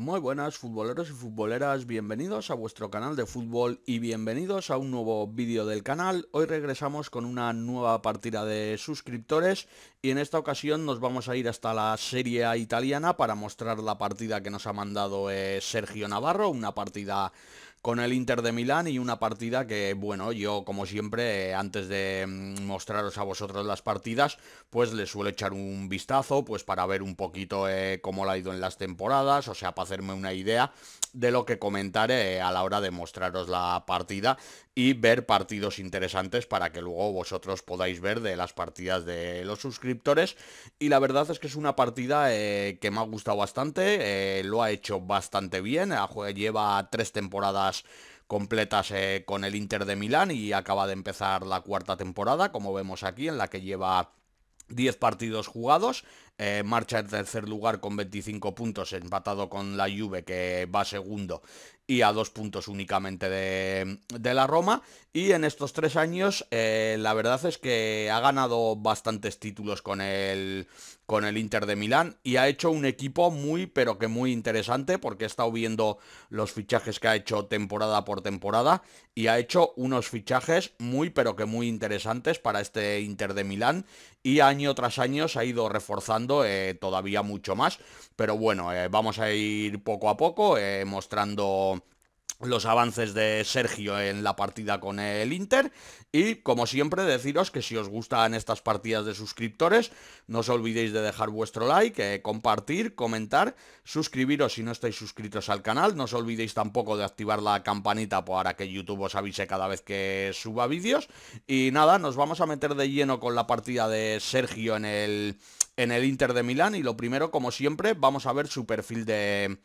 Muy buenas futboleros y futboleras, bienvenidos a vuestro canal de fútbol y bienvenidos a un nuevo vídeo del canal. Hoy regresamos con una nueva partida de suscriptores y en esta ocasión nos vamos a ir hasta la serie italiana para mostrar la partida que nos ha mandado eh, Sergio Navarro, una partida con el Inter de Milán y una partida que, bueno, yo como siempre, antes de mm, mostraros a vosotros las partidas, pues les suelo echar un vistazo, pues para ver un poquito eh, cómo la ha ido en las temporadas, o sea, para hacerme una idea de lo que comentaré eh, a la hora de mostraros la partida y ver partidos interesantes para que luego vosotros podáis ver de las partidas de los suscriptores. Y la verdad es que es una partida eh, que me ha gustado bastante, eh, lo ha hecho bastante bien, lleva tres temporadas completas eh, con el Inter de Milán y acaba de empezar la cuarta temporada, como vemos aquí, en la que lleva 10 partidos jugados, eh, marcha en tercer lugar con 25 puntos, empatado con la Juve que va segundo y a dos puntos únicamente de, la Roma. Y en estos tres años eh, la verdad es que ha ganado bastantes títulos con el, con el Inter de Milán y ha hecho un equipo muy pero que muy interesante porque he estado viendo los fichajes que ha hecho temporada por temporada y ha hecho unos fichajes muy pero que muy interesantes para este Inter de Milán y año tras año se ha ido reforzando eh, todavía mucho más. Pero bueno, eh, vamos a ir poco a poco eh, mostrando los avances de Sergio en la partida con el Inter y como siempre deciros que si os gustan estas partidas de suscriptores no os olvidéis de dejar vuestro like, compartir, comentar, suscribiros si no estáis suscritos al canal, no os olvidéis tampoco de activar la campanita para que YouTube os avise cada vez que suba vídeos y nada, nos vamos a meter de lleno con la partida de Sergio en el en el Inter de Milán y lo primero, como siempre, vamos a ver su perfil de,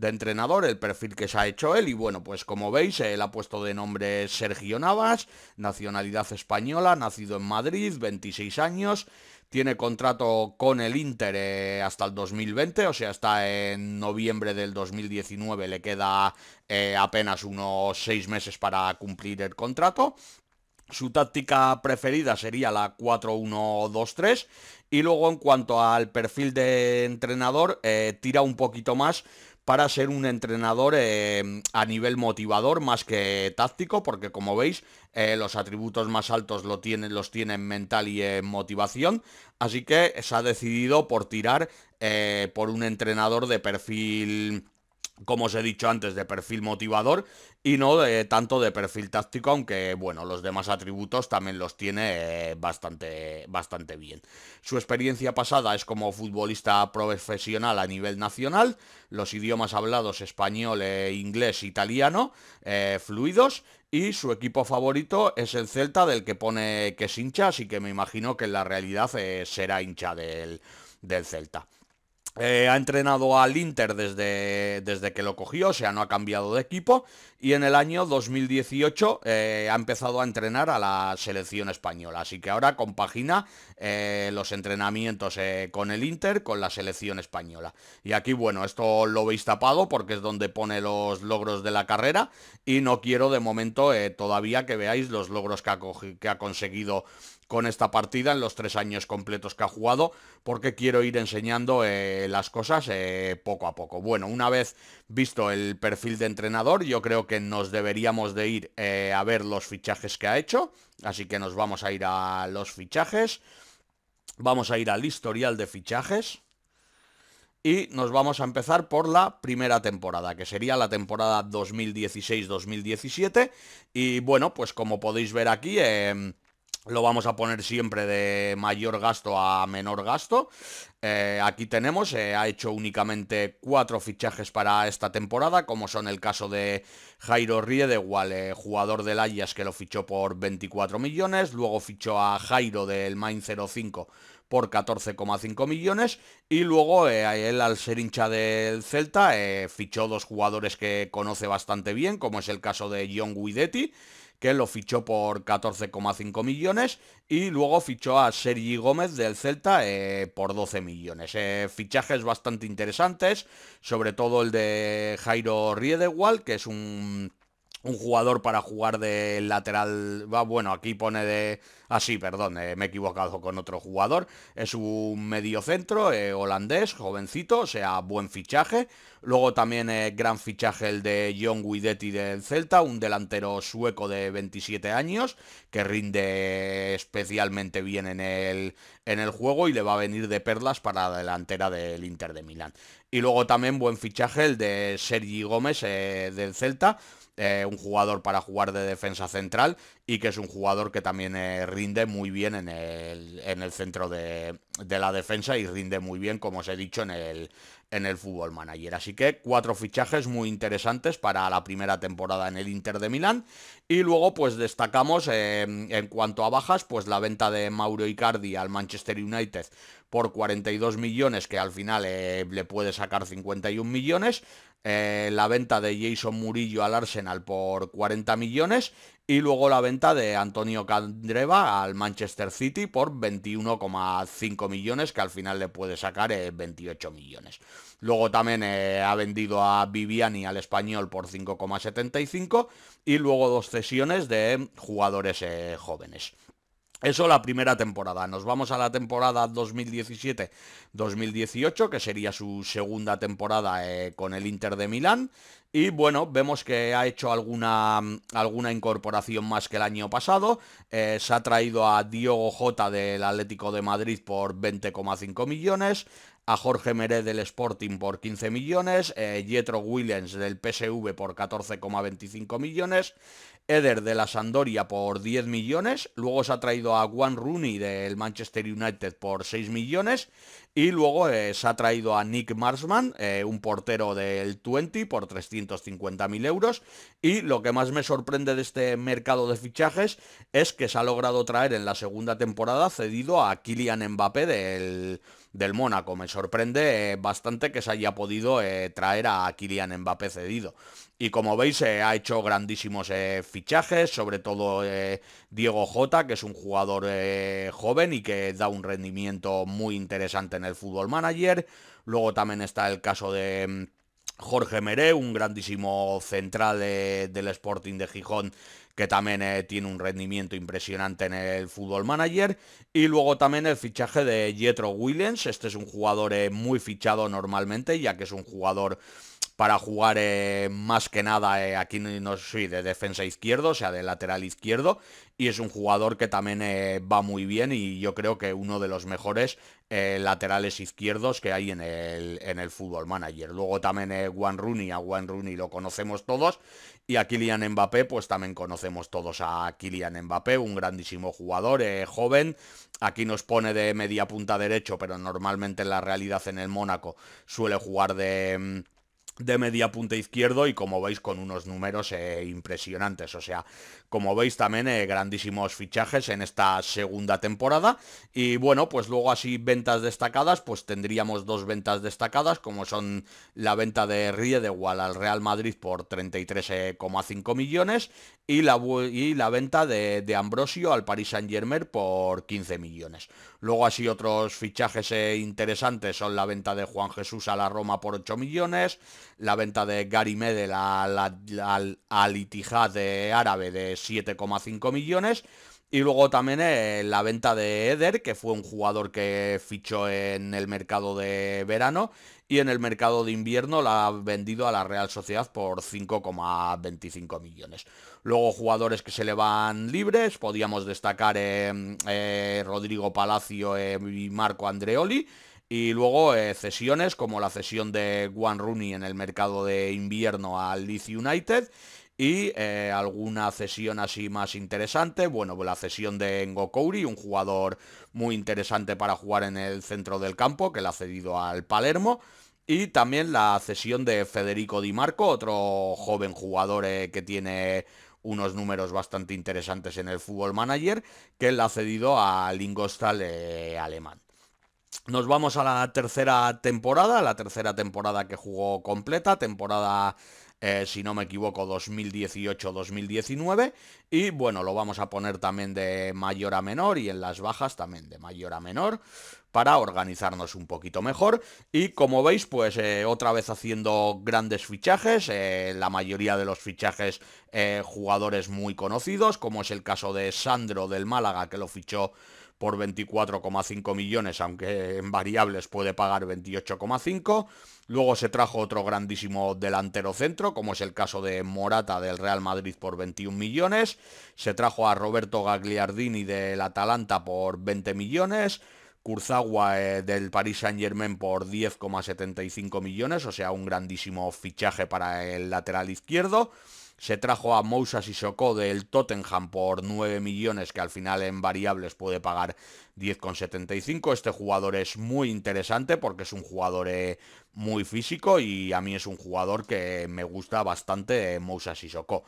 entrenador, el perfil que se ha hecho él y bueno, pues como veis, él ha puesto de nombre Sergio Navas, nacionalidad española, nacido en Madrid, 26 años, tiene contrato con el Inter eh, hasta el 2020, o sea, está en noviembre del 2019, le queda eh, apenas unos 6 meses para cumplir el contrato. Su táctica preferida sería la 4-1-2-3 y luego en cuanto al perfil de entrenador eh, tira un poquito más para ser un entrenador eh, a nivel motivador más que táctico, porque como veis, eh, los atributos más altos lo tienen, los tienen mental y en motivación, así que se ha decidido por tirar por un entrenador de perfil como os he dicho antes, de perfil motivador y no tanto de perfil táctico, aunque bueno, los demás atributos también los tiene eh, bastante, bastante bien. Su experiencia pasada es como futbolista profesional a nivel nacional, los idiomas hablados español, e inglés, italiano, eh, fluidos, y su equipo favorito es el Celta, del que pone que es hincha, así que me imagino que en la realidad eh, será hincha del, del Celta. Eh, ha entrenado al Inter desde, desde, que lo cogió, o sea, no ha cambiado de equipo. Y en el año 2018 eh, ha empezado a entrenar a la selección española. Así que ahora compagina eh, los entrenamientos con el Inter, con la selección española. Y aquí, bueno, esto lo veis tapado porque es donde pone los logros de la carrera. Y no quiero de momento todavía que veáis los logros que ha conseguido con esta partida en los tres años completos que ha jugado porque quiero ir enseñando eh, las cosas eh, poco a poco. Bueno, una vez visto el perfil de entrenador, yo creo que nos deberíamos de ir eh, a ver los fichajes que ha hecho, así que nos vamos a ir a los fichajes, vamos a ir al historial de fichajes. Y nos vamos a empezar por la primera temporada, que sería la temporada 2016-2017. Y bueno, pues como podéis ver aquí, em, lo vamos a poner siempre de mayor gasto a menor gasto. Eh, aquí tenemos, eh, ha hecho únicamente cuatro fichajes para esta temporada, como son el caso de Jairo de eh, jugador del Ajax que lo fichó por 24 millones, luego fichó a Jairo del Main 05 por 14,5 millones y luego él al ser hincha del Celta fichó dos jugadores que conoce bastante bien, como es el caso de John Guidetti que lo fichó por 14,5 millones y luego fichó a Sergi Gómez del Celta eh, por 12 millones. Eh, fichajes bastante interesantes, sobre todo el de Jairo Riedewald, que es un un jugador para jugar de lateral. Va, bueno, aquí pone de. Así, ah, perdón, eh, me he equivocado con otro jugador. Es un mediocentro centro, eh, holandés, jovencito, o sea, buen fichaje. Luego también eh, gran fichaje el de John Guidetti del Celta, un delantero sueco de 27 años, que rinde especialmente bien en el, en el juego y le va a venir de perlas para la delantera del Inter de Milán. Y luego también buen fichaje el de Sergi Gómez del Celta eh, un jugador para jugar de defensa central y que es un jugador que también eh, rinde muy bien en el, centro de, la defensa y rinde muy bien, como os he dicho, en el, en el Fútbol Manager. Así que cuatro fichajes muy interesantes para la primera temporada en el Inter de Milán. Y luego, pues destacamos eh, en cuanto a bajas, pues la venta de Mauro Icardi al Manchester United por 42 millones, que al final eh, le puede sacar 51 millones. Eh, la venta de Jason Murillo al Arsenal por 40 millones y luego la venta de Antonio Candreva al Manchester City por 21,5 millones, que al final le puede sacar 28 eh, millones. Luego también ha vendido a Viviani al español por 5,75 y luego dos cesiones de jugadores jóvenes. Eso la primera temporada. Nos vamos a la temporada 2017-2018, que sería su segunda temporada eh, con el Inter de Milán. Y bueno, vemos que ha hecho alguna, alguna incorporación más que el año pasado. Eh, se ha traído a Diogo Jota del Atlético de Madrid por 20,5 millones a Jorge Meré del Sporting por 15 millones, eh, Jetro williams del PSV por 14,25 millones, Eder de la Sandoria por 10 millones, luego se ha traído a Juan Rooney del Manchester United por 6 millones y luego eh, se ha traído a Nick Marsman, eh, un portero del 20 por 350.000 euros y lo que más me sorprende de este mercado de fichajes es que se ha logrado traer en la segunda temporada cedido a Kylian Mbappé del Mónaco. Me sorprende eh, bastante que se haya podido traer a Kylian Mbappé cedido. Y como veis, eh, ha hecho grandísimos eh, fichajes, sobre todo eh, Diego Jota, que es un jugador joven y que da un rendimiento muy interesante en el fútbol manager. Luego también está el caso de mm, Jorge Meré, un grandísimo central del Sporting de Gijón que también tiene un rendimiento impresionante en el fútbol manager. Y luego también el fichaje de Jetro Williams. Este es un jugador muy fichado normalmente, ya que es un jugador para jugar eh, más que nada eh, aquí no soy de defensa izquierdo, o sea, de lateral izquierdo. Y es un jugador que también eh, va muy bien y yo creo que uno de los mejores laterales izquierdos que hay en el, en el fútbol manager. Luego también Juan Rooney, a Juan Rooney lo conocemos todos. Y a Kylian Mbappé, pues también conocemos todos a Kylian Mbappé, un grandísimo jugador, joven. Aquí nos pone de media punta derecho, pero normalmente en la realidad en el Mónaco suele jugar de mm, de media punta izquierdo y como veis con unos números eh, impresionantes. O sea, como veis también eh, grandísimos fichajes en esta segunda temporada. Y bueno, pues luego así ventas destacadas, pues tendríamos dos ventas destacadas, como son la venta de Riedewald al Real Madrid por 33,5 millones y la, y la venta de, Ambrosio al Paris Saint Germain por 15 millones. Luego así otros fichajes eh, interesantes son la venta de Juan Jesús a la Roma por 8 millones, la venta de Gary Medel al, de árabe de 7,5 millones. Y luego también eh, la venta de Eder, que fue un jugador que fichó en el mercado de verano y en el mercado de invierno la ha vendido a la Real Sociedad por 5,25 millones. Luego jugadores que se le van libres, podíamos destacar em, eh, Rodrigo Palacio eh, y Marco Andreoli. Y luego eh, cesiones como la cesión de Juan Rooney en el mercado de invierno al Leeds United y eh, alguna cesión así más interesante. Bueno, la cesión de Kouri un jugador muy interesante para jugar en el centro del campo que le ha cedido al Palermo. Y también la cesión de Federico Di Marco, otro joven jugador eh, que tiene unos números bastante interesantes en el fútbol manager, que le ha cedido al Ingolstadt alemán. Nos vamos a la tercera temporada, la tercera temporada que jugó completa, temporada, eh, si no me equivoco, 2018-2019. Y bueno, lo vamos a poner también de mayor a menor y en las bajas también de mayor a menor para organizarnos un poquito mejor. Y como veis, pues eh, otra vez haciendo grandes fichajes, eh, la mayoría de los fichajes jugadores muy conocidos, como es el caso de Sandro del Málaga, que lo fichó por 24,5 millones, aunque en variables puede pagar 28,5. Luego se trajo otro grandísimo delantero centro, como es el caso de Morata del Real Madrid por 21 millones. Se trajo a Roberto Gagliardini del Atalanta por 20 millones. Curzagua eh, del Paris Saint Germain por 10,75 millones, o sea, un grandísimo fichaje para el lateral izquierdo. Se trajo a Moussa Sissoko del Tottenham por 9 millones, que al final en variables puede pagar 10,75. Este jugador es muy interesante porque es un jugador eh, muy físico y a mí es un jugador que me gusta bastante, eh, Moussa Sissoko.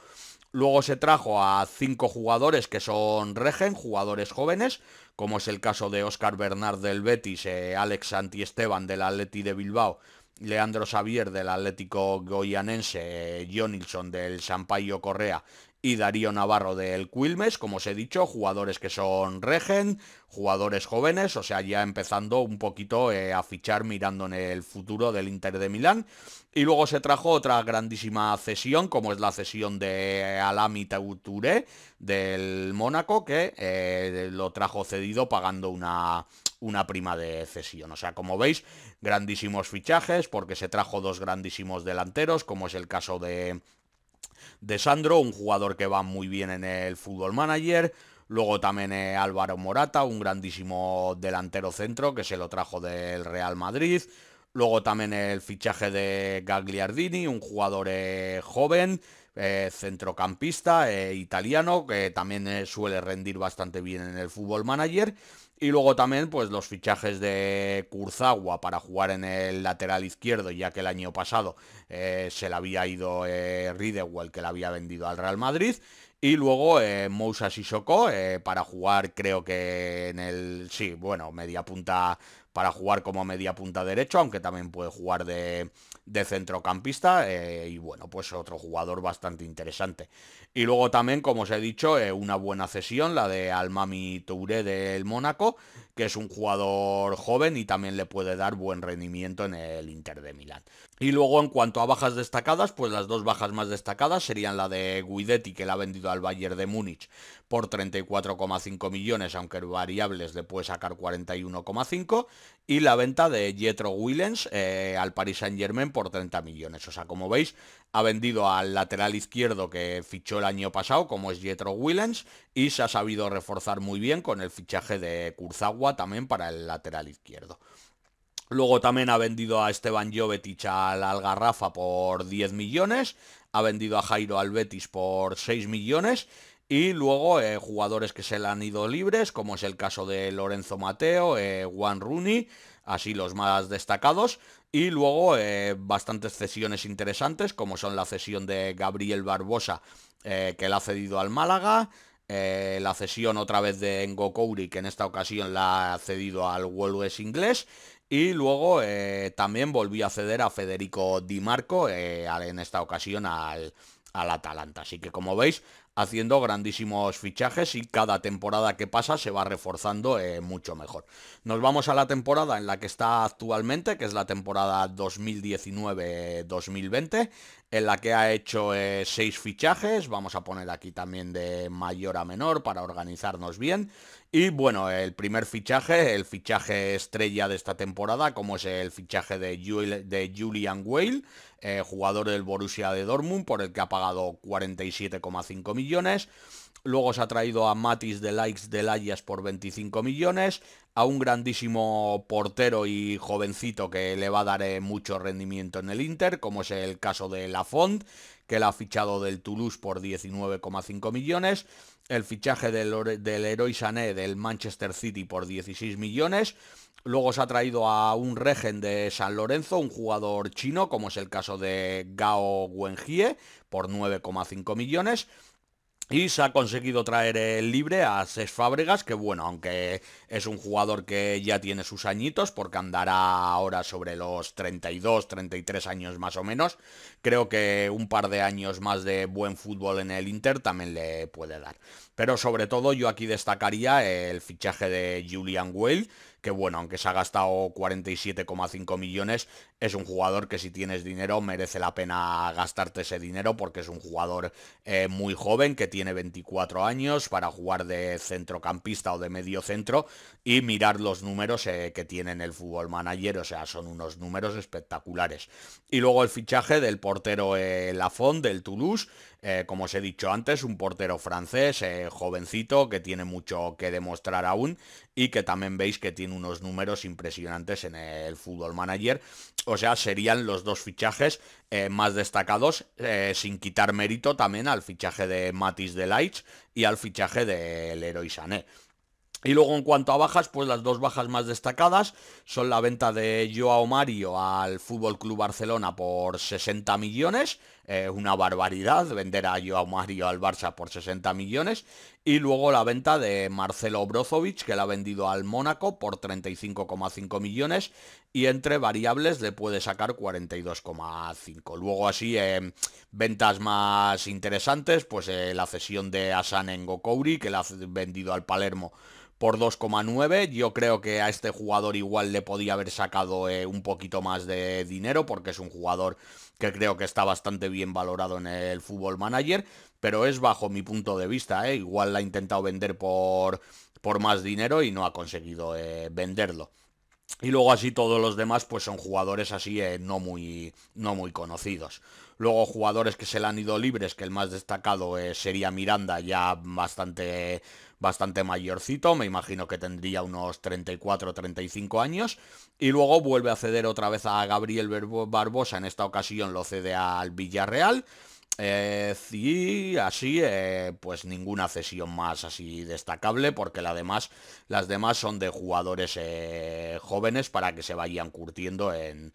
Luego se trajo a cinco jugadores que son regen, jugadores jóvenes, como es el caso de Oscar Bernard del Betis, eh, Alex Alex Esteban del Atleti de Bilbao, Leandro Xavier del Atlético Goianense, Jonilson del Sampaio Correa y Darío Navarro del Quilmes, como os he dicho, jugadores que son regen, jugadores jóvenes, o sea, ya empezando un poquito eh, a fichar mirando en el futuro del Inter de Milán. Y luego se trajo otra grandísima cesión, como es la cesión de Alami Tauturé del Mónaco, que eh, lo trajo cedido pagando una, una prima de cesión. O sea, como veis, grandísimos fichajes porque se trajo dos grandísimos delanteros, como es el caso de, de Sandro, un jugador que va muy bien en el fútbol manager. Luego también eh, Álvaro Morata, un grandísimo delantero centro que se lo trajo del Real Madrid. Luego también el fichaje de Gagliardini, un jugador eh, joven eh, centrocampista eh, italiano, que también eh, suele rendir bastante bien en el fútbol manager. Y luego también pues los fichajes de curzagua para jugar en el lateral izquierdo, ya que el año pasado se le había ido Ridewell, que le había vendido al Real Madrid. Y luego eh, Moussa Sissoko para jugar creo que en el... Sí, bueno, media punta para jugar como media punta derecho, aunque también puede jugar de, de centrocampista. Eh, y bueno, pues otro jugador bastante interesante. Y luego también, como os he dicho, una buena cesión, la de Almami Touré del Mónaco, que es un jugador joven y también le puede dar buen rendimiento en el Inter de Milán. Y luego en cuanto a bajas destacadas, pues las dos bajas más destacadas serían la de Guidetti, que la ha vendido al Bayern de Múnich por 34,5 millones, aunque variables le puede sacar 41,5, y la venta de Jetro Willens eh, al Paris Saint Germain por 30 millones. O sea, como veis, ha vendido al lateral izquierdo que fichó el año pasado, como es Jetro Willens, y se ha sabido reforzar muy bien con el fichaje de Kurzawa también para el lateral izquierdo. Luego también ha vendido a Esteban Jovetic al Algarrafa por 10 millones, ha vendido a Jairo al por 6 millones y luego eh, jugadores que se le han ido libres, como es el caso de Lorenzo Mateo, eh, Juan Rooney, así los más destacados. Y luego eh, bastantes cesiones interesantes, como son la cesión de Gabriel Barbosa, que la ha cedido al Málaga. la cesión otra vez de Kouri... que en esta ocasión la ha cedido al Wolves inglés. Y luego también volvió a ceder a Federico Di Marco, en esta ocasión al, al Atalanta. Así que como veis, haciendo grandísimos fichajes y cada temporada que pasa se va reforzando eh, mucho mejor. Nos vamos a la temporada en la que está actualmente, que es la temporada 2019-2020, en la que ha hecho eh, seis fichajes, vamos a poner aquí también de mayor a menor para organizarnos bien. Y bueno, el primer fichaje, el fichaje estrella de esta temporada, como es el fichaje de, Julian Whale, eh, jugador del Borussia de Dortmund, por el que ha pagado 47,5 millones. Luego se ha traído a Matis de Likes de Ayas por 25 millones, a un grandísimo portero y jovencito que le va a dar eh, mucho rendimiento en el Inter, como es el caso de Lafont, que la ha fichado del Toulouse por 19,5 millones, el fichaje del, del Sané del Manchester City por 16 millones, Luego se ha traído a un regen de San Lorenzo, un jugador chino, como es el caso de Gao Wenjie, por 9,5 millones. Y se ha conseguido traer el libre a Ses Fábregas, que bueno, aunque es un jugador que ya tiene sus añitos, porque andará ahora sobre los 32, 33 años más o menos, creo que un par de años más de buen fútbol en el Inter también le puede dar. Pero sobre todo yo aquí destacaría el fichaje de Julian Well que bueno, aunque se ha gastado 47,5 millones, es un jugador que si tienes dinero merece la pena gastarte ese dinero porque es un jugador eh, muy joven que tiene 24 años para jugar de centrocampista o de medio centro y mirar los números eh, que tiene en el fútbol manager, o sea, son unos números espectaculares. Y luego el fichaje del portero eh, Lafond, del Toulouse, eh, como os he dicho antes, un portero francés, eh, jovencito, que tiene mucho que demostrar aún y que también veis que tiene unos números impresionantes en el Fútbol Manager. O sea, serían los dos fichajes eh, más destacados, sin quitar mérito también al fichaje de Matis de y al fichaje de Leroy Sané. Y luego en cuanto a bajas, pues las dos bajas más destacadas son la venta de Joao Mario al Fútbol Club Barcelona por 60 millones, una barbaridad vender a Joao Mario al Barça por 60 millones y luego la venta de Marcelo Brozovic que la ha vendido al Mónaco por 35,5 millones y entre variables le puede sacar 42,5. Luego así em, ventas más interesantes, pues eh, la cesión de Asan en Gokouri que la ha vendido al Palermo por 2,9. Yo creo que a este jugador igual le podía haber sacado eh, un poquito más de dinero porque es un jugador que creo que está bastante bien valorado en el Fútbol Manager, pero es bajo mi punto de vista. Eh. Igual la ha intentado vender por, por más dinero y no ha conseguido eh, venderlo. Y luego así todos los demás pues son jugadores así eh, no, muy, no muy conocidos. Luego jugadores que se le han ido libres, que el más destacado eh, sería Miranda, ya bastante, bastante mayorcito, me imagino que tendría unos 34 35 años. Y luego vuelve a ceder otra vez a Gabriel Barbosa, en esta ocasión lo cede al Villarreal. Eh, y así, pues ninguna cesión más así destacable, porque la demás las demás son de jugadores eh, jóvenes para que se vayan curtiendo en,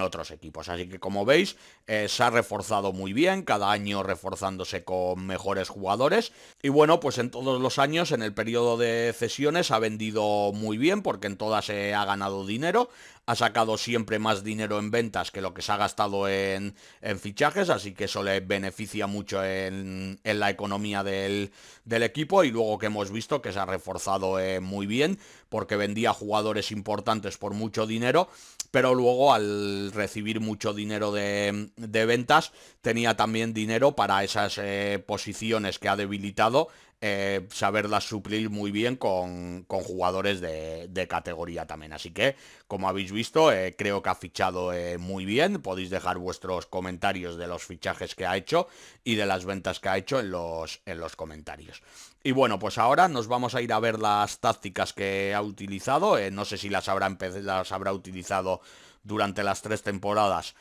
otros equipos. Así que como veis, eh, se ha reforzado muy bien, cada año reforzándose con mejores jugadores. Y bueno, pues en todos los años, en el periodo de cesiones, ha vendido muy bien porque en todas se ha ganado dinero. Ha sacado siempre más dinero en ventas que lo que se ha gastado en, fichajes, así que eso le beneficia mucho en, en la economía del, del equipo y luego que hemos visto que se ha reforzado eh, muy bien porque vendía jugadores importantes por mucho dinero, pero luego al recibir mucho dinero de, ventas tenía también dinero para esas eh, posiciones que ha debilitado eh, saberlas suplir muy bien con, jugadores de, categoría también. Así que, como habéis visto, eh, creo que ha fichado eh, muy bien. Podéis dejar vuestros comentarios de los fichajes que ha hecho y de las ventas que ha hecho en los, en los comentarios. Y bueno, pues ahora nos vamos a ir a ver las tácticas que ha utilizado. Eh, no sé si las habrá, las habrá utilizado durante las tres temporadas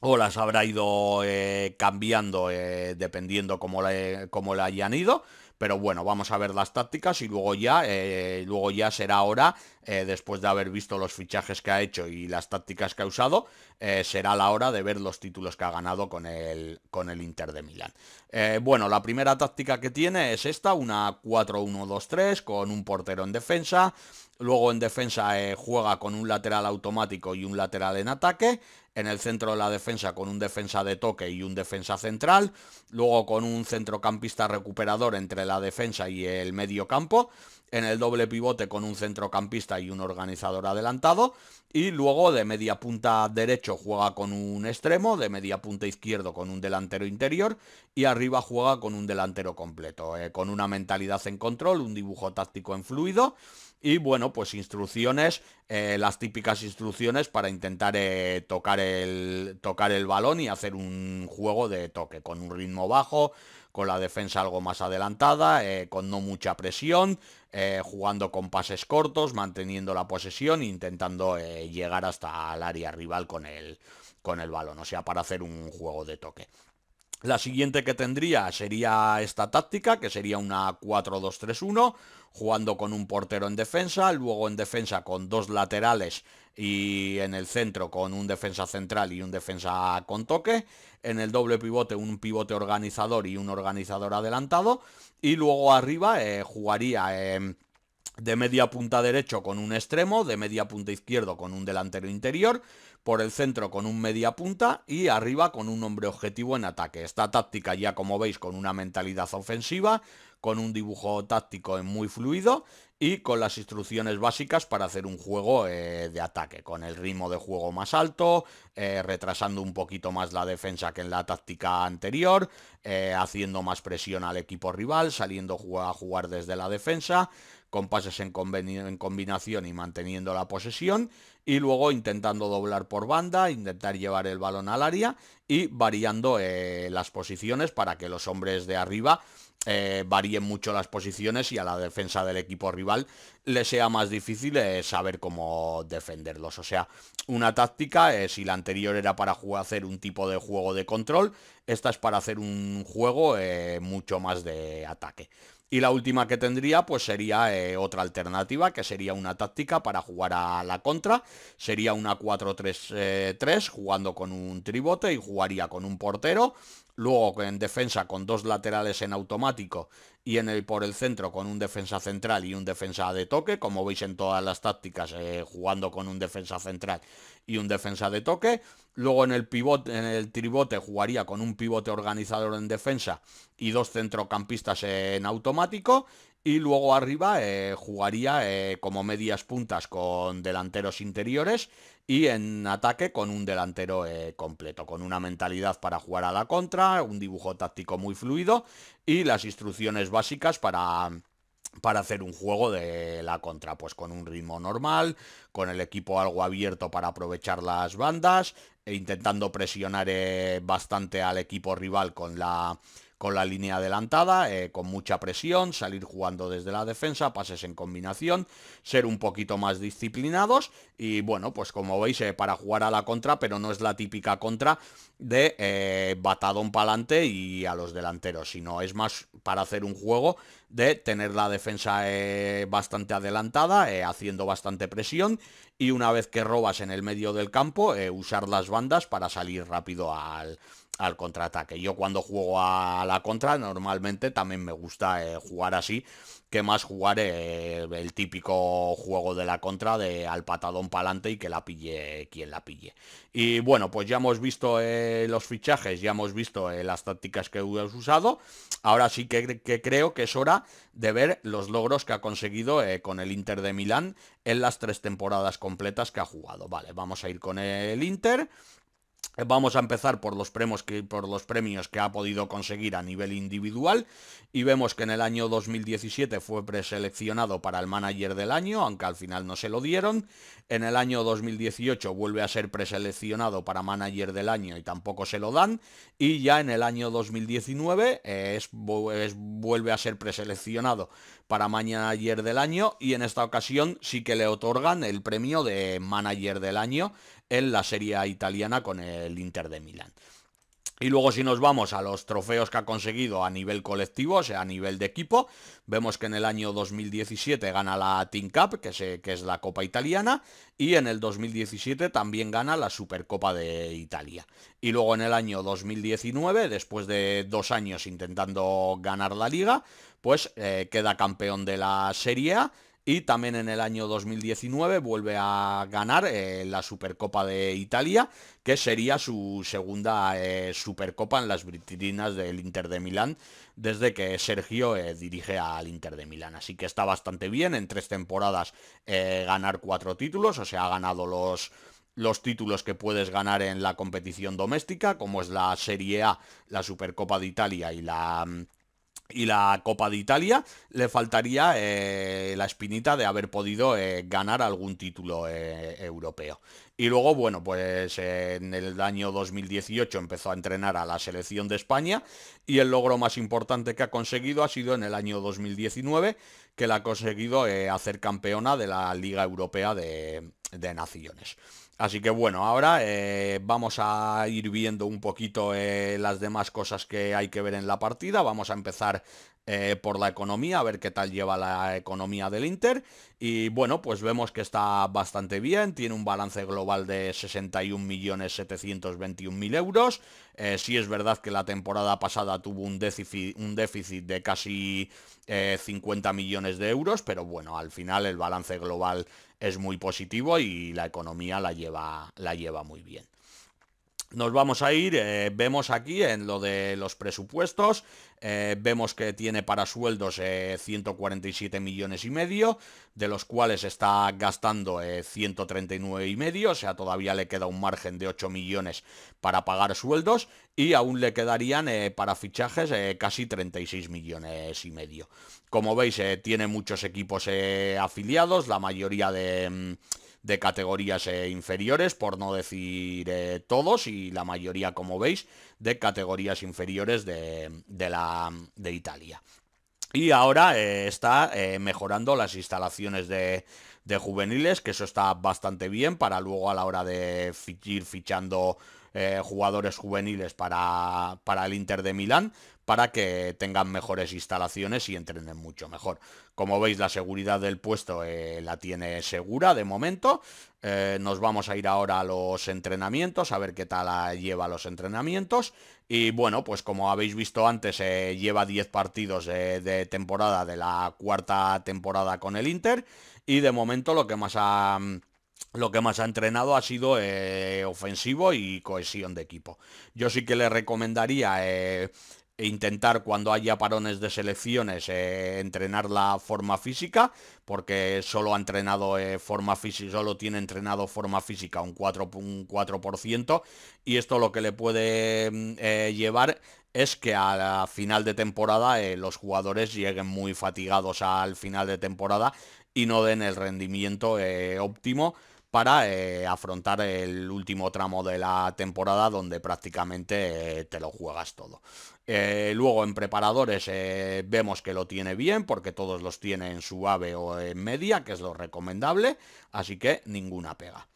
o las habrá ido cambiando dependiendo como la cómo le hayan ido. Pero bueno, vamos a ver las tácticas y luego ya, eh, luego ya será hora, eh, después de haber visto los fichajes que ha hecho y las tácticas que ha usado, eh, será la hora de ver los títulos que ha ganado con el, con el Inter de Milán. bueno, la primera táctica que tiene es esta, una 4-1-2-3 con un portero en defensa. Luego en defensa eh, juega con un lateral automático y un lateral en ataque. En el centro de la defensa con un defensa de toque y un defensa central. Luego con un centrocampista recuperador entre la defensa y el medio campo. En el doble pivote con un centrocampista y un organizador adelantado. Y luego de media punta derecho juega con un extremo. De media punta izquierdo con un delantero interior. Y arriba juega con un delantero completo. Eh, con una mentalidad en control, un dibujo táctico en fluido y bueno, pues instrucciones, eh, las típicas instrucciones para intentar eh, tocar, el, tocar el balón y hacer un juego de toque con un ritmo bajo, con la defensa algo más adelantada, eh, con no mucha presión, jugando con pases cortos, manteniendo la posesión, intentando llegar hasta el área rival con el, con el balón, o sea, para hacer un juego de toque. La siguiente que tendría sería esta táctica, que sería una 4-2-3-1, jugando con un portero en defensa, luego en defensa con dos laterales y en el centro con un defensa central y un defensa con toque, en el doble pivote un pivote organizador y un organizador adelantado, y luego arriba eh, jugaría... Em, de media punta derecho con un extremo, de media punta izquierdo con un delantero interior, por el centro con un media punta y arriba con un hombre objetivo en ataque. Esta táctica ya como veis con una mentalidad ofensiva, con un dibujo táctico muy fluido y con las instrucciones básicas para hacer un juego eh, de ataque, con el ritmo de juego más alto, eh, retrasando un poquito más la defensa que en la táctica anterior, eh, haciendo más presión al equipo rival, saliendo a jugar desde la defensa, con pases en, combinación y manteniendo la posesión y luego intentando doblar por banda, intentar llevar el balón al área y variando eh, las posiciones para que los hombres de arriba eh, varíen mucho las posiciones y a la defensa del equipo rival le sea más difícil es saber cómo defenderlos. O sea, una táctica, es si la anterior era para jugar, hacer un tipo de juego de control, esta es para hacer un juego eh, mucho más de ataque. Y la última que tendría pues sería eh, otra alternativa, que sería una táctica para jugar a la contra. Sería una 4-3-3 eh, jugando con un tribote y jugaría con un portero. Luego en defensa con dos laterales en automático y en el por el centro con un defensa central y un defensa de toque, como veis en todas las tácticas, eh, jugando con un defensa central y un defensa de toque. Luego en el pivote, en el tribote jugaría con un pivote organizador en defensa y dos centrocampistas en automático. Y luego arriba eh, jugaría eh, como medias puntas con delanteros interiores y en ataque con un delantero eh, completo, con una mentalidad para jugar a la contra, un dibujo táctico muy fluido y las instrucciones básicas para para hacer un juego de la contra, pues con un ritmo normal, con el equipo algo abierto para aprovechar las bandas, e intentando presionar eh, bastante al equipo rival con la con la línea adelantada, eh, con mucha presión, salir jugando desde la defensa, pases en combinación, ser un poquito más disciplinados y bueno, pues como veis, eh, para jugar a la contra, pero no es la típica contra de eh, batadón para adelante y a los delanteros, sino es más para hacer un juego de tener la defensa bastante adelantada, haciendo bastante presión y una vez que robas en el medio del campo, usar las bandas para salir rápido al al contraataque. Yo cuando juego a la contra normalmente también me gusta eh, jugar así, que más jugar eh, el típico juego de la contra de al patadón pa'lante y que la pille quien la pille. Y bueno, pues ya hemos visto eh, los fichajes, ya hemos visto las tácticas que hemos usado. Ahora sí que, creo que es hora de ver los logros que ha conseguido con el Inter de Milán en las tres temporadas completas que ha jugado. Vale, vamos a ir con el Inter. Vamos a empezar por los, premios que, por los premios que ha podido conseguir a nivel individual y vemos que en el año 2017 fue preseleccionado para el Manager del Año, aunque al final no se lo dieron. En el año 2018 vuelve a ser preseleccionado para Manager del Año y tampoco se lo dan. Y ya en el año 2019 eh, vuelve a ser preseleccionado para Manager del Año y en esta ocasión sí que le otorgan el premio de Manager del Año en la Serie Italiana con el Inter de Milán. Y luego si nos vamos a los trofeos que ha conseguido a nivel colectivo, o sea, a nivel de equipo, vemos que en el año 2017 gana la Team Cup, que, que es la Copa Italiana, y en el 2017 también gana la Supercopa de Italia. Y luego en el año 2019, después de dos años intentando ganar la liga, pues queda campeón de la Serie A y también en el año 2019 vuelve a ganar eh, la Supercopa de Italia, que sería su segunda eh, Supercopa en las vitrinas del Inter de Milán desde que Sergio dirige al Inter de Milán. Así que está bastante bien en tres temporadas ganar cuatro títulos, o sea, ha ganado los los títulos que puedes ganar en la competición doméstica, como es la Serie A, la Supercopa de Italia y la mm, y la Copa de Italia, le faltaría eh, la espinita de haber podido eh, ganar algún título eh, europeo. Y luego, bueno, pues en el año 2018 empezó a entrenar a la selección de España y el logro más importante que ha conseguido ha sido en el año 2019, que la ha conseguido hacer campeona de la Liga Europea de Naciones. Así que bueno, ahora eh, vamos a ir viendo un poquito eh, las demás cosas que hay que ver en la partida. Vamos a empezar eh, por la economía, a ver qué tal lleva la economía del Inter. Y bueno, pues vemos que está bastante bien, tiene un balance global de 61.721.000 euros. sí es verdad que la temporada pasada tuvo un déficit, de casi 50 millones de euros, pero bueno, al final el balance global es muy positivo y la economía la lleva, la lleva muy bien nos vamos a ir, eh, vemos aquí en lo de los presupuestos, eh, vemos que tiene para sueldos 147 eh, millones y medio, de los cuales está gastando 139 y medio, o sea, todavía le queda un margen de 8 millones para pagar sueldos y aún le quedarían para fichajes casi 36 millones y medio. Como veis, tiene muchos equipos afiliados, la mayoría de... Mm, de categorías eh, inferiores, por no decir eh, todos y la mayoría, como veis, de categorías inferiores de, la, de Italia. Y ahora eh, está mejorando las instalaciones de, de, juveniles, que eso está bastante bien para luego a la hora de ir fichando jugadores juveniles para, para el Inter de Milán, para que tengan mejores instalaciones y entrenen mucho mejor. Como veis, la seguridad del puesto eh, la tiene segura de momento. Eh, nos vamos a ir ahora a los entrenamientos, a ver qué tal lleva los entrenamientos. Y bueno, pues como habéis visto antes, eh, lleva 10 partidos de temporada, de la cuarta temporada con el Inter. Y de momento lo que más ha... Lo que más ha entrenado ha sido ofensivo y cohesión de equipo. Yo sí que le recomendaría intentar cuando haya parones de selecciones eh, entrenar la forma física, porque solo ha entrenado eh, forma física, solo tiene entrenado forma física un 4%, y esto lo que le puede mm, eh, llevar es que a final de temporada los jugadores lleguen muy fatigados al final de temporada y no den el rendimiento óptimo para eh, afrontar el último tramo de la temporada donde prácticamente eh, te lo juegas todo. Eh, luego en preparadores vemos que lo tiene bien porque todos los tiene en suave o en media, que es lo recomendable, así que ninguna pega.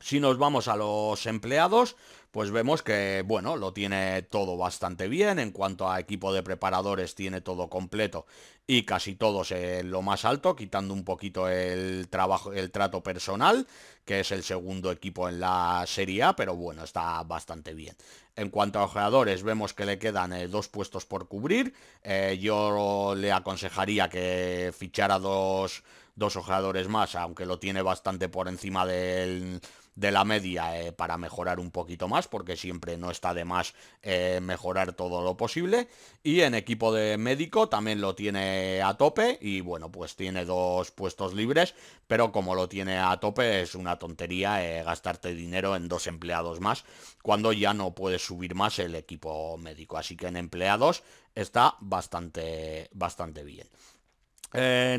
Si nos vamos a los empleados, pues vemos que, bueno, lo tiene todo bastante bien. En cuanto a equipo de preparadores, tiene todo completo y casi todos en lo más alto, quitando un poquito el, trabajo, el trato personal, que es el segundo equipo en la Serie A, pero bueno, está bastante bien. En cuanto a ojeadores, vemos que le quedan eh, dos puestos por cubrir. Eh, yo le aconsejaría que fichara dos dos ojeadores más, aunque lo tiene bastante por encima del de la media eh, para mejorar un poquito más, porque siempre no está de más eh, mejorar todo lo posible. Y en equipo de médico también lo tiene a tope y bueno, pues tiene dos puestos libres, pero como lo tiene a tope es una tontería eh, gastarte dinero en dos empleados más cuando ya no puedes subir más el equipo médico. Así que en empleados está bastante, bastante bien.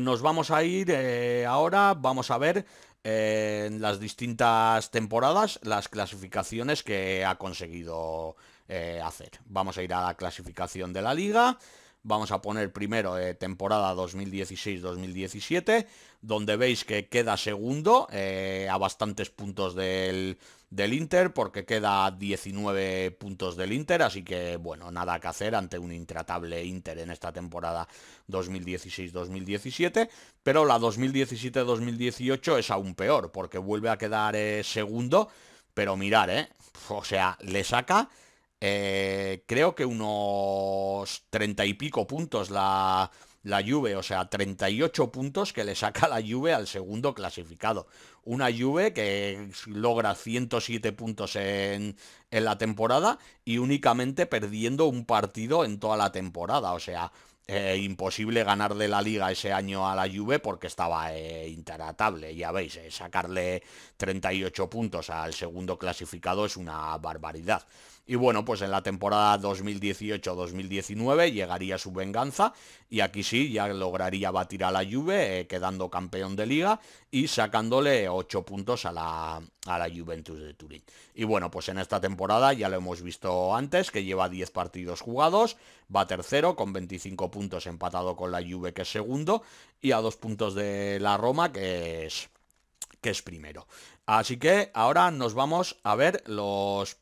nos vamos a ir ahora, vamos a ver en las distintas temporadas las clasificaciones que ha conseguido eh, hacer. Vamos a ir a la clasificación de la liga. Vamos a poner primero eh, temporada 2016-2017, donde veis que queda segundo eh, a bastantes puntos del, del Inter porque queda 19 puntos del Inter, así que bueno, nada que hacer ante un intratable Inter en esta temporada 2016-2017, pero la 2017-2018 es aún peor porque vuelve a quedar eh, segundo, pero mirar, ¿eh? O sea, le saca... Eh, creo que unos 30 y pico puntos la, la Juve, o sea, 38 puntos que le saca la Juve al segundo clasificado. Una Juve que logra 107 puntos en, la temporada y únicamente perdiendo un partido en toda la temporada, o sea... Eh, imposible ganar de la liga ese año a la Juve porque estaba eh, interatable ya veis, eh, sacarle 38 puntos al segundo clasificado es una barbaridad. Y bueno, pues en la temporada 2018-2019 llegaría su venganza y aquí sí, ya lograría batir a la Juve, eh, quedando campeón de liga y sacándole 8 puntos a la, a la Juventus de Turín. Y bueno, pues en esta temporada ya lo hemos visto antes, que lleva 10 partidos jugados, va tercero con 25 puntos empatado con la Juve que es segundo y a 2 puntos de la Roma que es que es primero. Así que ahora nos vamos a ver los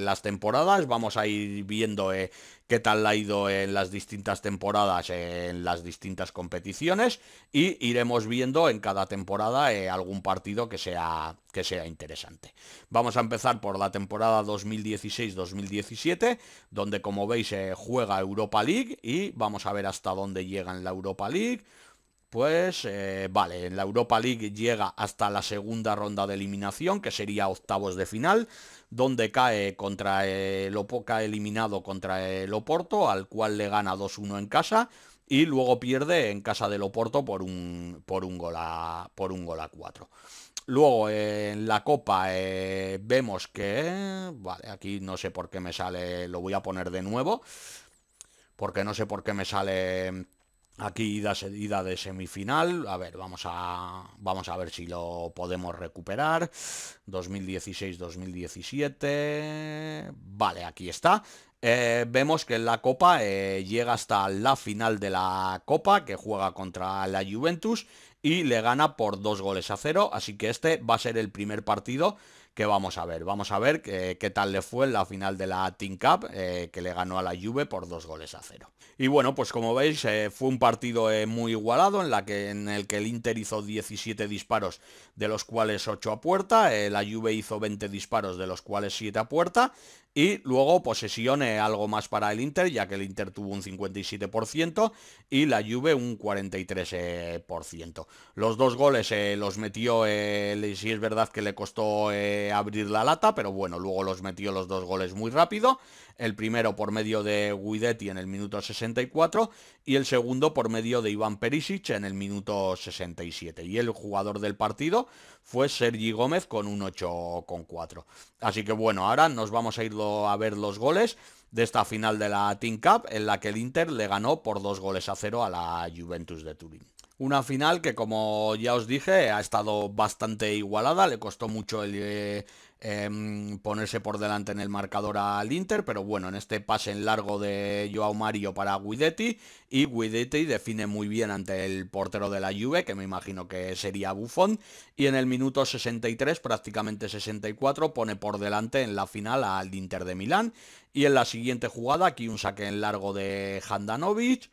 las temporadas, vamos a ir viendo eh, qué tal ha ido en las distintas temporadas, en las distintas competiciones y iremos viendo en cada temporada eh, algún partido que sea, que sea interesante. Vamos a empezar por la temporada 2016-2017, donde como veis eh, juega Europa League y vamos a ver hasta dónde llega en la Europa League. Pues vale, en la Europa League llega hasta la segunda ronda de eliminación, que sería octavos de final, donde cae contra el Opoca eliminado contra el Oporto, al cual le gana 2-1 en casa y luego pierde en casa del Oporto por un, por un, gol, a, por un gol a 4. Luego en la copa eh, vemos que, vale, aquí no sé por qué me sale, lo voy a poner de nuevo, porque no sé por qué me sale Aquí ida, de semifinal. A ver, vamos a, vamos a ver si lo podemos recuperar. 2016-2017. Vale, aquí está. Eh, vemos que la Copa eh, llega hasta la final de la Copa, que juega contra la Juventus y le gana por dos goles a cero. Así que este va a ser el primer partido que vamos a ver. Vamos a ver eh, qué tal le fue en la final de la Team Cup, eh, que le ganó a la Juve por dos goles a cero. Y bueno, pues como veis, eh, fue un partido muy igualado en, la que, en el que el Inter hizo 17 disparos, de los cuales 8 a puerta. la Juve hizo 20 disparos, de los cuales 7 a puerta. Y luego posesión algo más para el Inter, ya que el Inter tuvo un 57% y la Juve un 43%. Los dos goles los metió, si es verdad que le costó abrir la lata, pero bueno, luego los metió los dos goles muy rápido. El primero por medio de Guidetti en el minuto 64 y el segundo por medio de Iván Perisic en el minuto 67. Y el jugador del partido fue Sergi Gómez con un 8-4 Así que bueno, ahora nos vamos a ir a ver los goles de esta final de la Team Cup en la que el Inter le ganó por dos goles a cero a la Juventus de Turín. Una final que, como ya os dije, ha estado bastante igualada. Le costó mucho el, eh, em, ponerse por delante en el marcador al Inter, pero bueno, en este pase en largo de Joao Mario para Guidetti, y Guidetti define muy bien ante el portero de la Juve, que me imagino que sería Buffon, y en el minuto 63, prácticamente 64, pone por delante en la final al Inter de Milán, y en la siguiente jugada, aquí un saque en largo de Handanovic,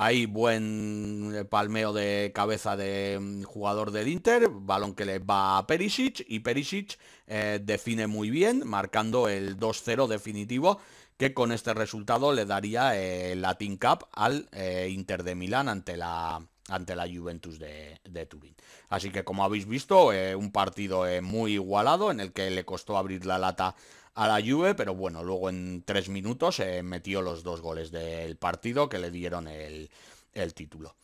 hay buen eh, palmeo de cabeza de mm, jugador del Inter, balón que le va a Perisic y Perisic eh, define muy bien, marcando el 2-0 definitivo que con este resultado le daría eh, la Team Cup al Inter de Milán ante la, ante la Juventus de, de, Turín. Así que como habéis visto, un partido muy igualado en el que le costó abrir la lata a la Juve, pero bueno, luego en tres minutos eh, metió los dos goles del partido que le dieron el, título.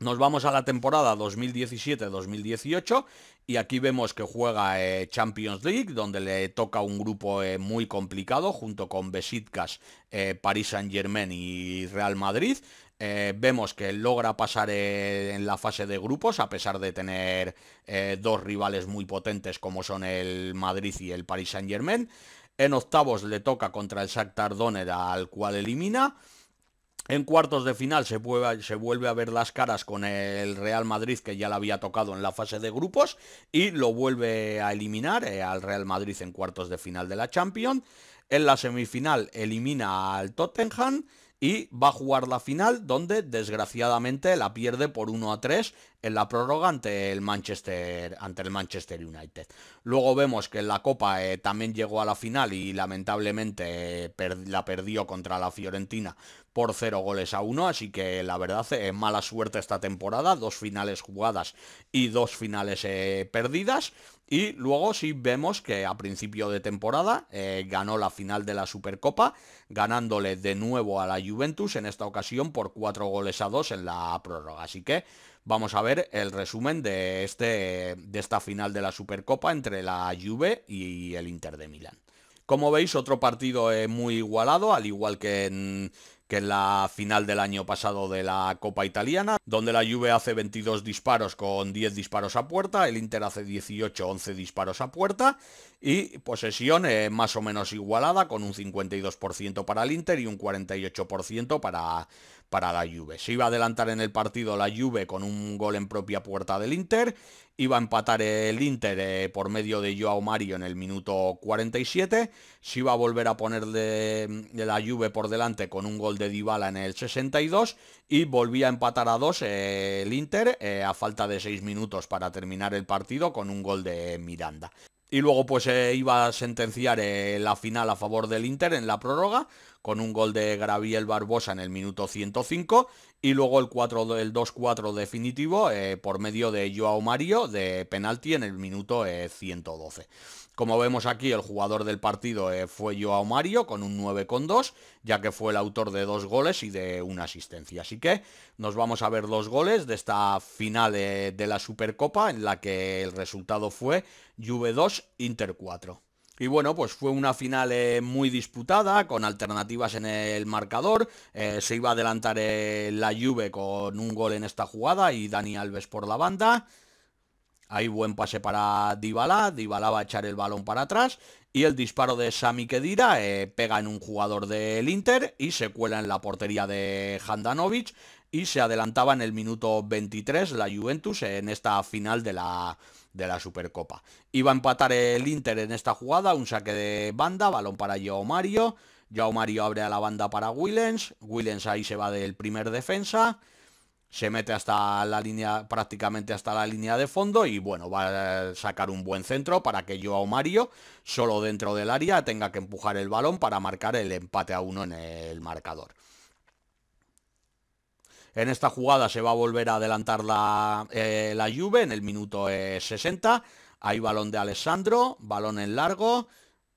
Nos vamos a la temporada 2017-2018 y aquí vemos que juega eh, Champions League, donde le toca un grupo eh, muy complicado junto con Besiktas, Paris Saint-Germain y Real Madrid. vemos que logra pasar en la fase de grupos a pesar de tener dos rivales muy potentes como son el Madrid y el Paris Saint-Germain. En octavos le toca contra el Shakhtar Donetsk al cual elimina. En cuartos de final se vuelve, a ver las caras con el Real Madrid que ya la había tocado en la fase de grupos y lo vuelve a eliminar eh, al Real Madrid en cuartos de final de la Champions. En la semifinal elimina al Tottenham y va a jugar la final donde desgraciadamente la pierde por 1 a 3 en la prórroga ante el Manchester ante el Manchester United. Luego vemos que en la Copa eh, también llegó a la final y lamentablemente la perdió contra la Fiorentina por 0 goles a 1, así que la verdad eh, mala suerte esta temporada, dos finales jugadas y dos finales eh, perdidas y luego sí vemos que a principio de temporada eh, ganó la final de la Supercopa, ganándole de nuevo a la Juventus, en esta ocasión por 4 goles a 2 en la prórroga. Así que vamos a ver el resumen de, este, de esta final de la Supercopa entre la Juve y el Inter de Milán. Como veis, otro partido eh, muy igualado, al igual que en que es la final del año pasado de la Copa Italiana, donde la Juve hace 22 disparos con 10 disparos a puerta, el Inter hace 18, 11 disparos a puerta y posesión eh, más o menos igualada con un 52% para el Inter y un 48% para, para la Juve. Se iba a adelantar en el partido la Juve con un gol en propia puerta del Inter, iba a empatar el Inter eh, por medio de Joao Mario en el minuto 47, se iba a volver a poner de, mm, la Juve por delante con un gol de Dybala en el 62 y volvía a empatar a dos eh, el Inter eh, a falta de 6 minutos para terminar el partido con un gol de Miranda. Y luego pues iba a sentenciar la final a favor del Inter en la prórroga con un gol de Graviel Barbosa en el minuto 105 y luego el 2-4 definitivo eh, por medio de Joao Mario de penalti en el minuto 112. Eh, Como vemos aquí, el jugador del partido eh, fue Joao Mario con un 9-2, ya que fue el autor de dos goles y de una asistencia. Así que nos vamos a ver los goles de esta final de la Supercopa, en la que el resultado fue Juve 2, Inter 4. Y bueno, pues fue una final eh, muy disputada, con alternativas en el marcador. Eh, se iba a adelantar eh, la Juve con un gol en esta jugada y Dani Alves por la banda. hay buen pase para Dybala, Dybala va a echar el balón para atrás y el disparo de Sami Kedira pega en un jugador del Inter y se cuela en la portería de Handanovic y se adelantaba en el minuto 23 la Juventus en esta final de la, de la Supercopa. Iba a empatar el Inter en esta jugada, un saque de banda, balón para Joao Mario. Joao Mario abre a la banda para Willens. Willens ahí se va del primer defensa. Se mete hasta la línea, prácticamente hasta la línea de fondo y bueno, va a sacar un buen centro para que Joao Mario, solo dentro del área, tenga que empujar el balón para marcar el empate a uno en el marcador. En esta jugada se va a volver a adelantar la, eh, lluvia Juve en el minuto 60. Eh, Hay balón de Alessandro, balón en largo,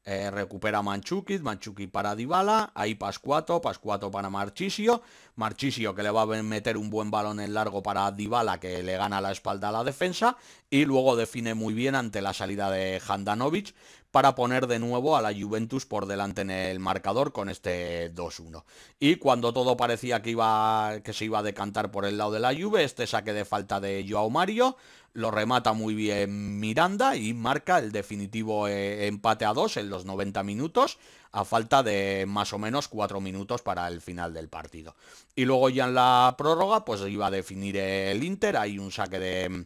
eh, recupera Manchuki, Manchuki para Dybala, ahí Pascuato, Pascuato para Marchisio, Marchisio que le va a meter un buen balón en largo para Dybala que le gana la espalda a la defensa y luego define muy bien ante la salida de Handanovic para poner de nuevo a la Juventus por delante en el marcador con este 2-1. Y cuando todo parecía que, iba, que se iba a decantar por el lado de la Juve, este saque de falta de Joao Mario, lo remata muy bien Miranda y marca el definitivo eh, empate a dos en los 90 minutos, a falta de más o menos cuatro minutos para el final del partido. Y luego ya en la prórroga, pues iba a definir el Inter, hay un saque de,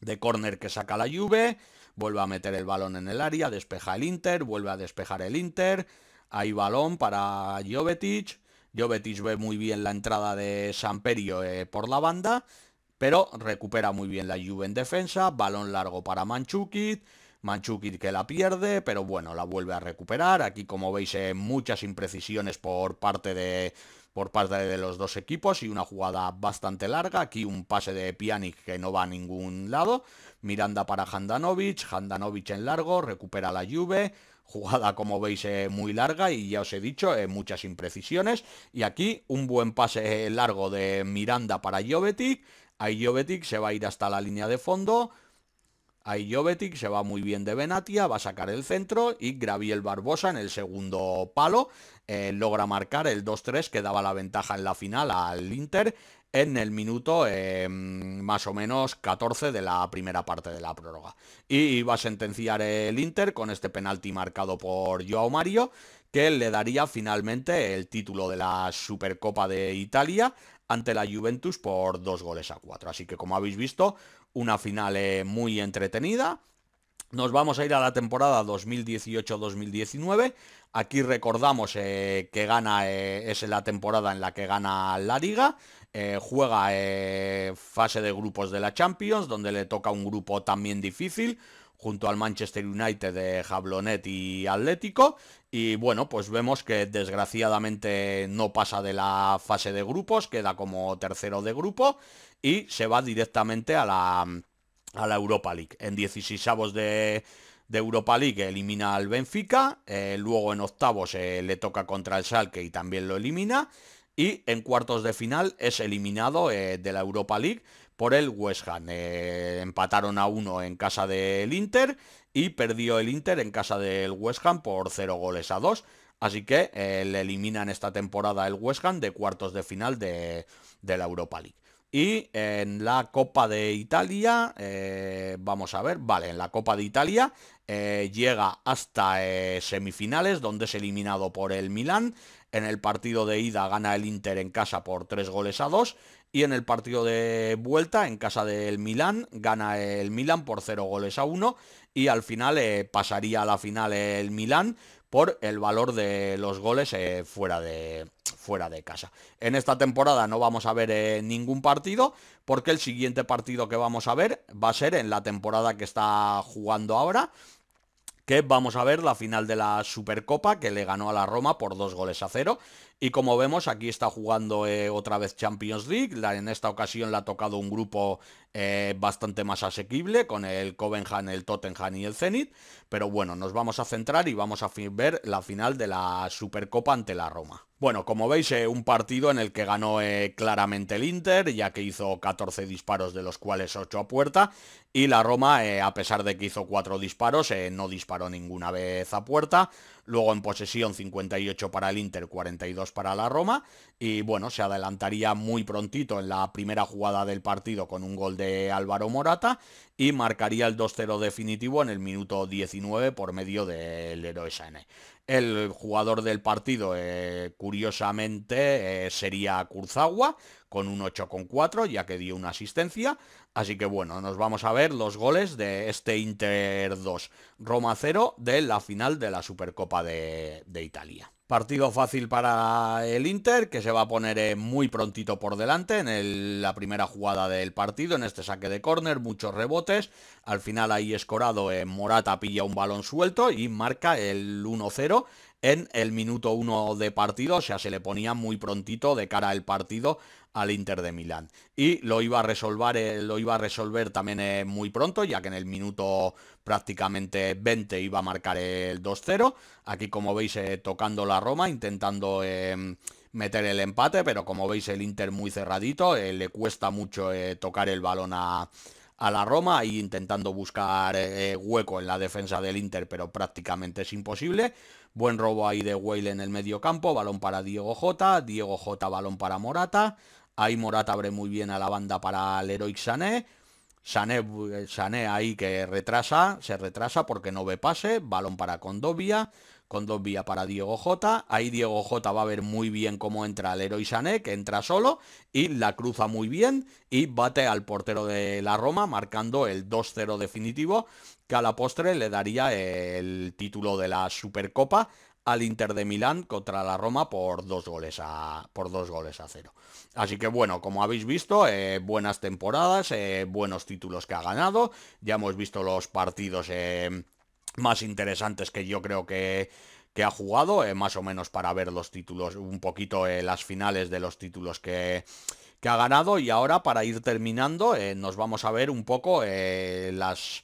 de córner que saca la Juve, vuelve a meter el balón en el área, despeja el Inter, vuelve a despejar el Inter, hay balón para Jovetic, Jovetic ve muy bien la entrada de Samperio eh, por la banda, pero recupera muy bien la Juve en defensa, balón largo para Manchukic, Manchukic que la pierde, pero bueno, la vuelve a recuperar. Aquí como veis eh, muchas imprecisiones por parte de por parte de los dos equipos y una jugada bastante larga. Aquí un pase de Pjanic que no va a ningún lado. Miranda para Handanovic, Handanovic en largo, recupera la Juve. Jugada, como veis, eh, muy larga y ya os he dicho, eh, muchas imprecisiones. Y aquí un buen pase largo de Miranda para Jovetic a Jovetic se va a ir hasta la línea de fondo. A Jovetic se va muy bien de Benatia, va a sacar el centro y Graviel Barbosa en el segundo palo eh, logra marcar el 2-3 que daba la ventaja en la final al Inter en el minuto eh, más o menos 14 de la primera parte de la prórroga. Y va a sentenciar el Inter con este penalti marcado por Joao Mario, que le daría finalmente el título de la Supercopa de Italia ante la Juventus por dos goles a cuatro. Así que como habéis visto, una final eh, muy entretenida. Nos vamos a ir a la temporada 2018-2019. Aquí recordamos eh, que gana, eh, es la temporada en la que gana la liga. juega fase de grupos de la Champions, donde le toca un grupo también difícil junto al Manchester United de Jablonet y Atlético. Y bueno, pues vemos que desgraciadamente no pasa de la fase de grupos, queda como tercero de grupo y se va directamente a la, a Europa League. En 16 de, de Europa League elimina al Benfica, eh, luego en octavos eh, le toca contra el Schalke y también lo elimina, y en cuartos de final es eliminado eh, de la Europa League por el West Ham. Eh, empataron a uno en casa del Inter y perdió el Inter en casa del West Ham por 0 goles a dos... Así que eh, le eliminan esta temporada el West Ham de cuartos de final de, la Europa League. Y en la Copa de Italia, eh, vamos a ver, vale, en la Copa de Italia llega hasta semifinales, donde es eliminado por el Milán. En el partido de ida gana el Inter en casa por tres goles a dos... Y en el partido de vuelta, en casa del Milán, gana el Milán por 0 goles a 1 y al final eh, pasaría a la final el Milán por el valor de los goles eh, fuera, de, fuera de casa. En esta temporada no vamos a ver eh, ningún partido porque el siguiente partido que vamos a ver va a ser en la temporada que está jugando ahora que vamos a ver la final de la Supercopa que le ganó a la Roma por dos goles a cero y como vemos, aquí está jugando eh, otra vez Champions League. en esta ocasión la ha tocado un grupo eh, bastante más asequible, con el Covenhan, el Tottenham y el Zenit. Pero bueno, nos vamos a centrar y vamos a ver la final de la Supercopa ante la Roma. Bueno, como veis, eh, un partido en el que ganó claramente el Inter, ya que hizo 14 disparos, de los cuales 8 a puerta, y la Roma, a pesar de que hizo 4 disparos, no disparó ninguna vez a puerta, Luego en posesión 58 para el Inter, 42 para la Roma. Y bueno, se adelantaría muy prontito en la primera jugada del partido con un gol de Álvaro Morata y marcaría el 2-0 definitivo en el minuto 19 por medio del héroe El jugador del partido, eh, curiosamente, eh, sería Curzagua, con un 8,4, ya que dio una asistencia. Así que bueno, nos vamos a ver los goles de este Inter 2, Roma 0 de la final de la Supercopa de, Italia. Partido fácil para el Inter, que se va a poner eh, muy prontito por delante en la primera jugada del partido, en este saque de córner, muchos rebotes. Al final ahí escorado, en eh, Morata pilla un balón suelto y marca el 1-0 en el minuto 1 de partido, o sea, se le ponía muy prontito de cara al partido al Inter de Milán. Y lo iba a resolver, eh, lo iba a resolver también eh, muy pronto, ya que en el minuto prácticamente 20 iba a marcar el 2-0. Aquí como veis eh, tocando la Roma, intentando em, meter el empate, pero como veis el Inter muy cerradito, le cuesta mucho tocar el balón a la Roma y intentando buscar hueco en la defensa del Inter, pero prácticamente es imposible. Buen robo ahí de Whale en el medio campo. Balón para Diego J. Diego J balón para Morata. Ahí Morata abre muy bien a la banda para Leroy Sané. Sané, eh, Sané ahí que retrasa, se retrasa porque no ve pase. Balón para Condovia con dos vías para Diego J. Ahí Diego J. va a ver muy bien cómo entra el Héroe Sané, que entra solo y la cruza muy bien y bate al portero de la Roma, marcando el 2-0 definitivo, que a la postre le daría el título de la Supercopa al Inter de Milán contra la Roma por dos goles a, por dos goles a cero. Así que bueno, como habéis visto, eh, buenas temporadas, eh, buenos títulos que ha ganado, ya hemos visto los partidos... en... Eh, más interesantes que yo creo que, que ha jugado, eh, más o menos para ver los títulos, un poquito eh, las finales de los títulos que, que, ha ganado. Y ahora, para ir terminando, eh, nos vamos a ver un poco las,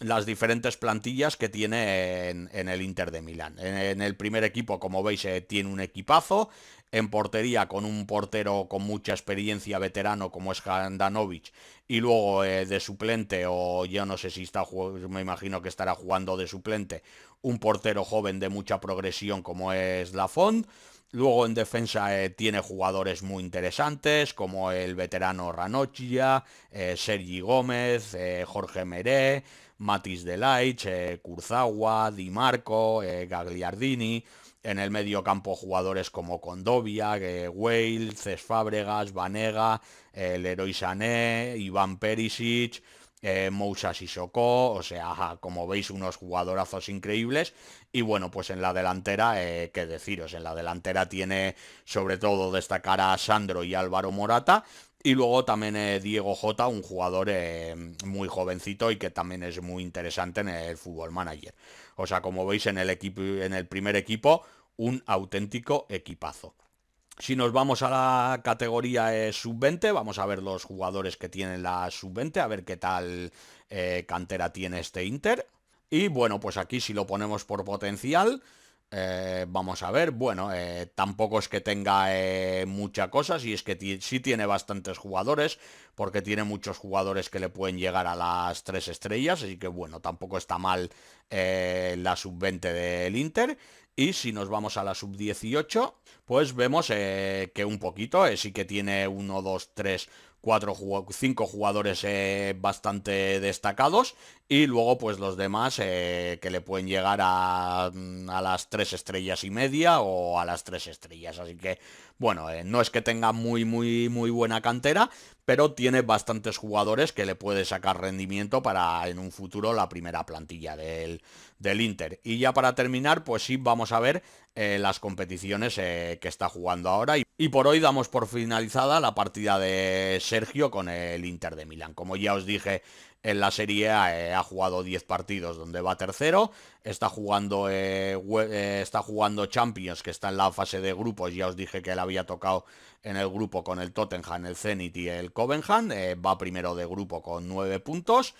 las diferentes plantillas que tiene en, el Inter de Milán. en, el primer equipo, como veis, tiene un equipazo en portería con un portero con mucha experiencia veterano como es Handanovic y luego eh, de suplente o yo no sé si está me imagino que estará jugando de suplente un portero joven de mucha progresión como es Lafond luego en defensa eh, tiene jugadores muy interesantes como el veterano Ranocchia eh, Sergi Gómez Jorge Meré Matis Delaich Kurzawa Di Marco Gagliardini en el medio campo jugadores como Condovia, eh, Whale, ces Fábregas, Vanega, el eh, Leroy Sané, Iván Perisic, eh, Moussa Sissoko, o sea, como veis unos jugadorazos increíbles y bueno, pues en la delantera, que qué deciros, en la delantera tiene sobre todo destacar a Sandro y Álvaro Morata y luego también Diego Jota, un jugador muy jovencito y que también es muy interesante en el fútbol manager. O sea, como veis en el equipo, en el primer equipo, un auténtico equipazo. Si nos vamos a la categoría eh, sub-20, vamos a ver los jugadores que tienen la sub-20, a ver qué tal eh, cantera tiene este Inter. Y bueno, pues aquí si lo ponemos por potencial, eh, vamos a ver, bueno, tampoco es que tenga mucha cosa, si es que sí tiene bastantes jugadores, porque tiene muchos jugadores que le pueden llegar a las tres estrellas, así que bueno, tampoco está mal la sub-20 del Inter. Y si nos vamos a la sub-18, pues vemos eh, que un poquito, eh, sí que tiene 1, 2, 3, 4, 5 jugadores eh, bastante destacados. Y luego pues los demás que le pueden llegar a, mm, a las 3 estrellas y media o a las 3 estrellas. Así que, bueno, no es que tenga muy, muy, muy buena cantera, pero tiene bastantes jugadores que le puede sacar rendimiento para en un futuro la primera plantilla del, del Inter. Y ya para terminar, pues sí, vamos a ver eh, las competiciones eh, que está jugando ahora. Y, y, por hoy damos por finalizada la partida de Sergio con el Inter de Milán. Como ya os dije en la Serie A eh, ha jugado 10 partidos donde va tercero. Está jugando, eh, eh, está jugando Champions, que está en la fase de grupos. Ya os dije que él había tocado en el grupo con el Tottenham, el Zenit y el Covenham. va primero de grupo con 9 puntos.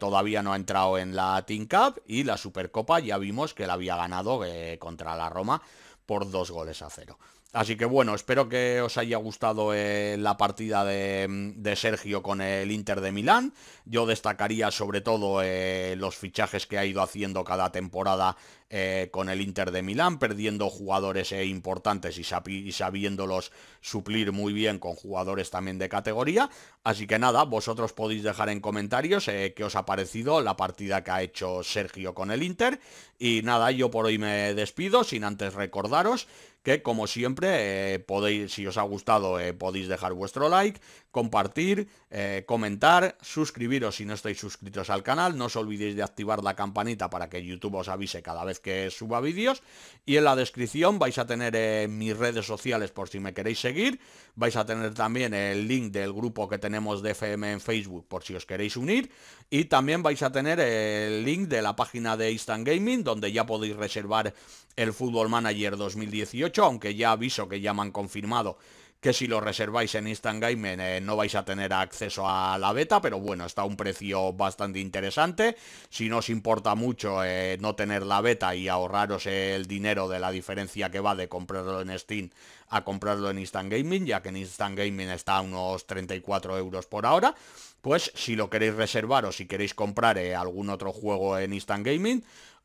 todavía no ha entrado en la Team Cup y la Supercopa ya vimos que la había ganado contra la Roma por dos goles a cero. Así que bueno, espero que os haya gustado eh, la partida mm, de, Sergio con el Inter de Milán. Yo destacaría sobre todo eh, los fichajes que ha ido haciendo cada temporada eh, con el Inter de Milán, perdiendo jugadores importantes y, y, sabiéndolos suplir muy bien con jugadores también de categoría. Así que nada, vosotros podéis dejar en comentarios qué os ha parecido la partida que ha hecho Sergio con el Inter. Y nada, yo por hoy me despido, sin antes recordaros que como siempre eh, podéis, si os ha gustado, eh, podéis dejar vuestro like, compartir, eh, comentar, suscribiros si no estáis suscritos al canal, no os olvidéis de activar la campanita para que YouTube os avise cada vez que suba vídeos y en la descripción vais a tener mis redes sociales por si me queréis seguir, vais a tener también el link del grupo que tenemos de FM en Facebook por si os queréis unir y también vais a tener el link de la página de Instant Gaming donde ya podéis reservar el Football Manager 2018, aunque ya aviso que ya me han confirmado que si lo reserváis en Instant Gaming eh, no vais a tener acceso a la beta, pero bueno, está a un precio bastante interesante. Si no os importa mucho eh, no tener la beta y ahorraros el dinero de la diferencia que va de comprarlo en Steam a comprarlo en Instant Gaming, ya que en Instant Gaming está a unos 34 euros por ahora, pues si lo queréis reservar o si queréis comprar eh, algún otro juego en Instant Gaming,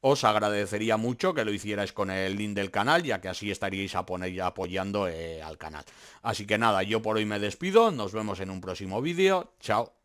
os agradecería mucho que lo hicierais con el link del canal, ya que así estaríais apoyando eh, al canal. Así que nada, yo por hoy me despido, nos vemos en un próximo vídeo, chao.